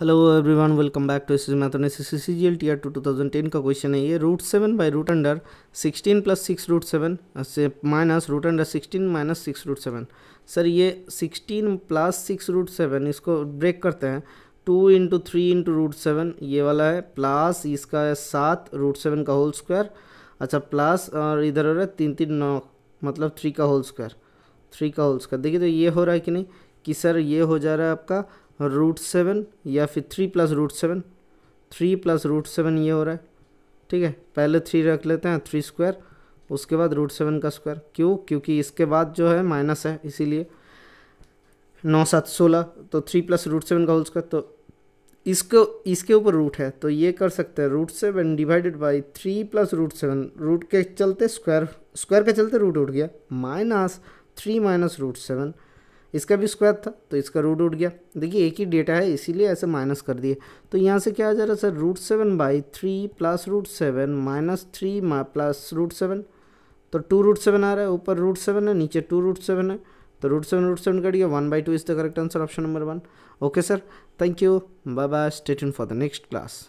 hello everyone welcome back to S C C G L T R two two thousand ten का question है ये root seven by root under sixteen plus six root seven से minus root under sixteen minus six root seven sir ये sixteen plus six root seven इसको break करते हैं two into three into root seven ये वाला है plus इसका है सात रूट सेवन का होल स्क्वायर अच्छा प्लस और इधर हो रहा है तीन तीन नौ मतलब थ्री का होल स्क्वायर थ्री का होल स्क्वायर देखिए तो ये हो रहा है कि नहीं कि सर ये हो जा रहा है आपका रूट सेवन या फिर three plus root seven three plus root seven ये हो रहा है ठीक है पहले थ्री रख लेते हैं थ्री स्क्वायर उसके बाद रूट सेवन का स्क्वायर क्यों क्योंकि इसके बाद जो है माइनस है इसीलिए नौ सात सोलह तो थ्री प्लस रूट सेवन का होल स्क्वायर तो इसको इसके ऊपर रूट है तो ये कर सकते हैं root seven divided by three plus root seven root के चलते स्क्वायर स्क्वायर के चलते रूट उठ गया minus three minus root seven इसका भी स्क्वायर था तो इसका रूट उठ गया देखिए एक ही डेटा है इसीलिए ऐसे माइनस कर दिए तो यहाँ से क्या आ जा रहा है sir root seven by three plus root seven minus three plus root seven तो टू रूट सेवन आ रहा है ऊपर रूट सेवन है नीचे टू रूट सेवन है तो root seven root seven cut गया one by two is the correct answer option number one okay sir thank you bye bye state for the next class